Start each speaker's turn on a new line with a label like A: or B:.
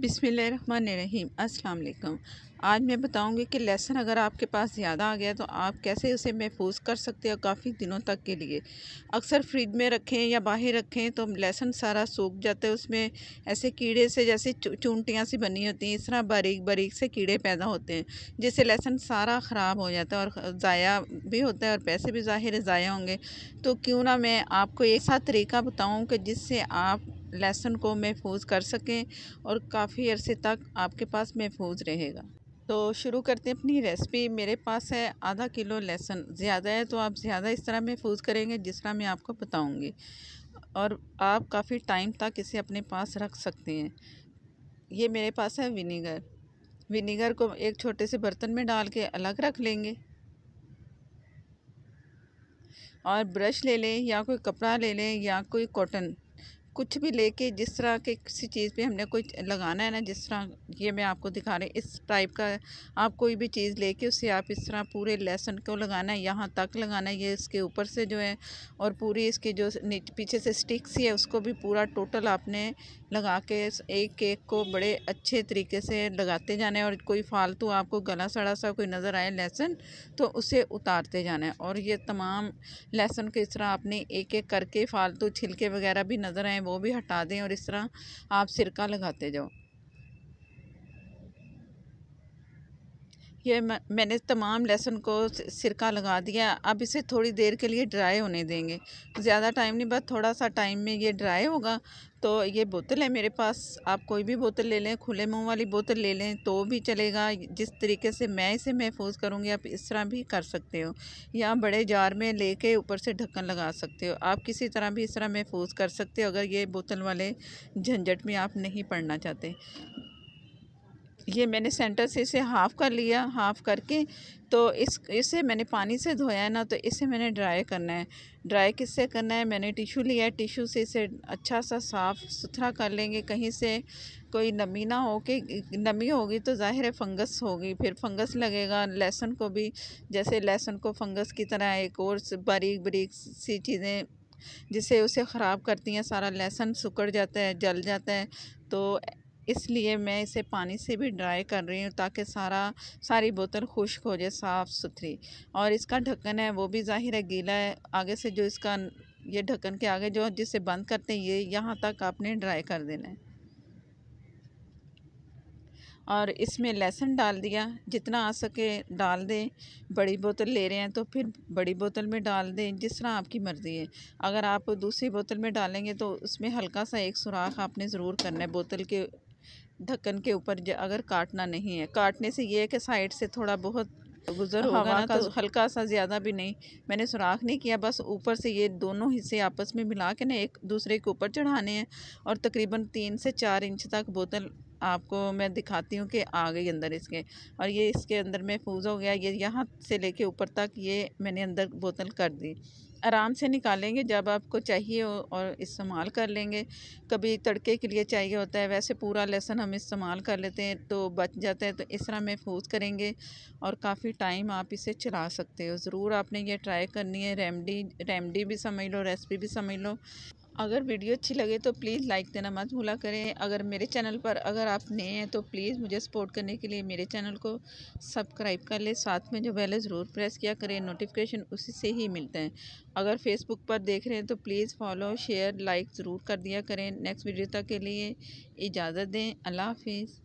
A: बिसमीम अस्सलाम आज मैं बताऊंगी कि लहसन अगर आपके पास ज़्यादा आ गया तो आप कैसे उसे महफूज कर सकते हो काफ़ी दिनों तक के लिए अक्सर फ्रिज में रखें या बाहर रखें तो लहसन सारा सूख जाता है उसमें ऐसे कीड़े से जैसे चूंटियाँ सी बनी होती हैं इस तरह बारीक बारीक से कीड़े पैदा होते हैं जिससे लहसुन सारा ख़राब हो जाता है और ज़ाया भी होता है और पैसे भी ज़ाहिर ज़ाया होंगे तो क्यों ना मैं आपको एक तरीका बताऊँ कि जिससे आप लेसन को महफूज कर सकें और काफ़ी अरसे तक आपके पास महफूज रहेगा तो शुरू करते हैं अपनी रेसिपी मेरे पास है आधा किलो लहसुन ज़्यादा है तो आप ज़्यादा इस तरह महफूज करेंगे जिस तरह मैं आपको बताऊँगी और आप काफ़ी टाइम तक इसे अपने पास रख सकते हैं ये मेरे पास है विनीगर विनीगर को एक छोटे से बर्तन में डाल के अलग रख लेंगे और ब्रश ले लें या कोई कपड़ा ले लें या कोई कॉटन कुछ भी लेके जिस तरह के किसी चीज़ पे हमने कोई लगाना है ना जिस तरह ये मैं आपको दिखा रही इस टाइप का आप कोई भी चीज़ लेके उसे आप इस तरह पूरे लहसन को लगाना है यहाँ तक लगाना है ये इसके ऊपर से जो है और पूरी इसकी जो पीछे से स्टिक्स ही है उसको भी पूरा टोटल आपने लगा के एक केक को बड़े अच्छे तरीके से लगाते जाना है और कोई फालतू आपको गला सड़ा सा कोई नज़र आए लेसन तो उसे उतारते जाना है और ये तमाम लहसन को इस तरह आपने एक एक करके फालतू छिलके वगैरह भी नज़र आए वो भी हटा दें और इस तरह आप सिरका लगाते जाओ ये मैंने तमाम लहसुन को सिरका लगा दिया अब इसे थोड़ी देर के लिए ड्राई होने देंगे ज़्यादा टाइम नहीं बस थोड़ा सा टाइम में ये ड्राई होगा तो ये बोतल है मेरे पास आप कोई भी बोतल ले लें खुले मुंह वाली बोतल ले लें तो भी चलेगा जिस तरीके से मैं इसे महफूज करूँगी आप इस तरह भी कर सकते हो या बड़े जार में कर ऊपर से ढक्कन लगा सकते हो आप किसी तरह भी इस तरह महफूज कर सकते हो अगर ये बोतल वाले झंझट में आप नहीं पड़ना चाहते ये मैंने सेंटर से इसे हाफ़ कर लिया हाफ़ करके तो इस इसे मैंने पानी से धोया है ना तो इसे मैंने ड्राई करना है ड्राई किससे करना है मैंने टिशू लिया है टिशू से इसे अच्छा सा साफ़ सुथरा कर लेंगे कहीं से कोई नमी ना हो के नमी होगी तो ज़ाहिर है फंगस होगी फिर फंगस लगेगा लहसुन को भी जैसे लहसुन को फंगस की तरह एक और बारीक बारीक सी चीज़ें जिससे उसे ख़राब करती हैं सारा लहसुन सुकड़ जाता है जल जाता है तो इसलिए मैं इसे पानी से भी ड्राई कर रही हूँ ताकि सारा सारी बोतल खुश्क हो जाए साफ़ सुथरी और इसका ढक्कन है वो भी ज़ाहिर है गीला है आगे से जो इसका ये ढक्कन के आगे जो जिसे बंद करते हैं ये यहाँ तक आपने ड्राई कर देना है और इसमें लहसुन डाल दिया जितना आ सके डाल दें बड़ी बोतल ले रहे हैं तो फिर बड़ी बोतल में डाल दें जिस तरह आपकी मर्ज़ी है अगर आप दूसरी बोतल में डालेंगे तो उसमें हल्का सा एक सुराख आपने ज़रूर करना है बोतल के ढक्कन के ऊपर अगर काटना नहीं है काटने से ये है कि साइड से थोड़ा बहुत गुजर होगा ना तो हल्का सा ज़्यादा भी नहीं मैंने सुराख नहीं किया बस ऊपर से ये दोनों हिस्से आपस में मिला के ना एक दूसरे के ऊपर चढ़ाने हैं और तकरीबन तीन से चार इंच तक बोतल आपको मैं दिखाती हूँ कि आ गई अंदर इसके और ये इसके अंदर महफूज हो गया ये यहाँ से लेके ऊपर तक ये मैंने अंदर बोतल कर दी आराम से निकालेंगे जब आपको चाहिए और इस्तेमाल कर लेंगे कभी तड़के के लिए चाहिए होता है वैसे पूरा लहसुन हम इस्तेमाल कर लेते हैं तो बच जाता है तो इस तरह महफूज करेंगे और काफ़ी टाइम आप इसे चला सकते हो ज़रूर आपने ये ट्राई करनी है रेमडी रेमडी भी समझ लो रेसिपी भी समझ लो अगर वीडियो अच्छी लगे तो प्लीज़ लाइक देना मत भूला करें अगर मेरे चैनल पर अगर आप नए हैं तो प्लीज़ मुझे सपोर्ट करने के लिए मेरे चैनल को सब्सक्राइब कर लें साथ में जो बेल ज़रूर प्रेस किया करें नोटिफिकेशन उसी से ही मिलते हैं अगर फेसबुक पर देख रहे हैं तो प्लीज़ फॉलो शेयर लाइक ज़रूर कर दिया करें नेक्स्ट वीडियो तक के लिए इजाज़त दें अल्लाह हाफिज़